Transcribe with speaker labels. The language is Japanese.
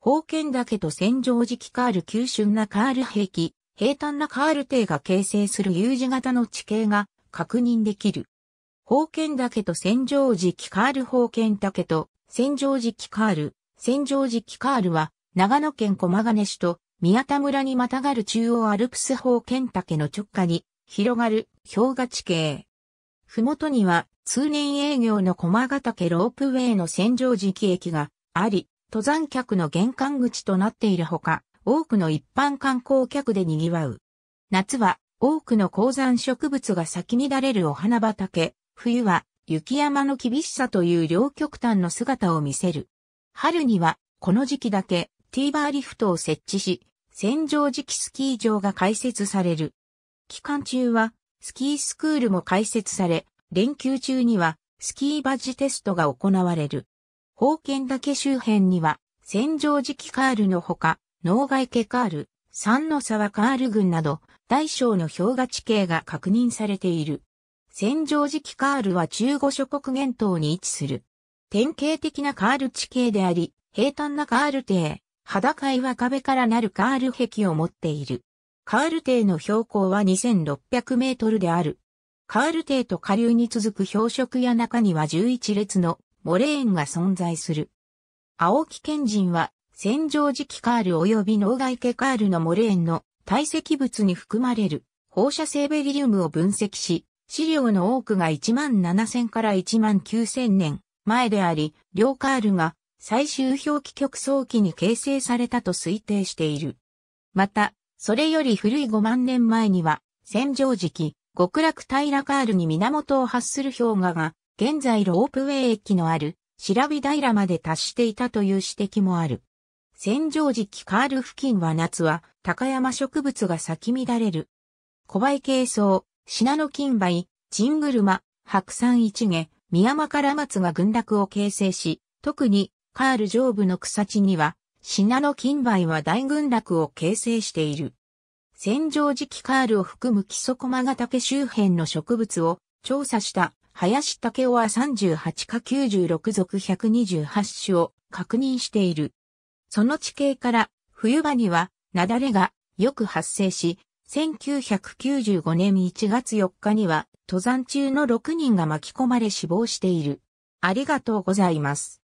Speaker 1: 宝剣岳と戦場時カール急峻なカール兵器、平坦なカール帝が形成する U 字型の地形が確認できる。宝剣岳と戦場時カール宝剣岳と戦場時カール、戦場時カールは長野県駒ヶ根市と宮田村にまたがる中央アルプス宝剣岳の直下に広がる氷河地形。ふもとには通年営業の駒ヶ岳ロープウェイの戦場時駅があり、登山客の玄関口となっているほか、多くの一般観光客で賑わう。夏は多くの高山植物が咲き乱れるお花畑、冬は雪山の厳しさという両極端の姿を見せる。春にはこの時期だけティーバーリフトを設置し、戦場時期スキー場が開設される。期間中はスキースクールも開設され、連休中にはスキーバッジテストが行われる。宝剣岳周辺には、戦場時期カールのほか、脳外家カール、三の沢カール群など、大小の氷河地形が確認されている。戦場時期カールは中五諸国元島に位置する。典型的なカール地形であり、平坦なカール邸、裸岩壁からなるカール壁を持っている。カール邸の標高は2600メートルである。カール邸と下流に続く標色や中には11列のモレーンが存在する。青木賢人は、戦場時期カール及び脳外系カールのモレーンの堆積物に含まれる放射性ベリウムを分析し、資料の多くが1万7000から1万9000年前であり、両カールが最終表記極早期に形成されたと推定している。また、それより古い5万年前には、戦場時期、極楽平カールに源を発する氷河が現在ロープウェイ駅のある白火平まで達していたという指摘もある。戦場時期カール付近は夏は高山植物が咲き乱れる。小梅軽層、品の金梅、チングルマ、白山一毛、宮間から松が群落を形成し、特にカール上部の草地には、品の金梅は大群落を形成している。戦場時期カールを含む木曽駒ヶ岳周辺の植物を調査した林武雄は38か96属128種を確認している。その地形から冬場には雪崩がよく発生し、1995年1月4日には登山中の6人が巻き込まれ死亡している。ありがとうございます。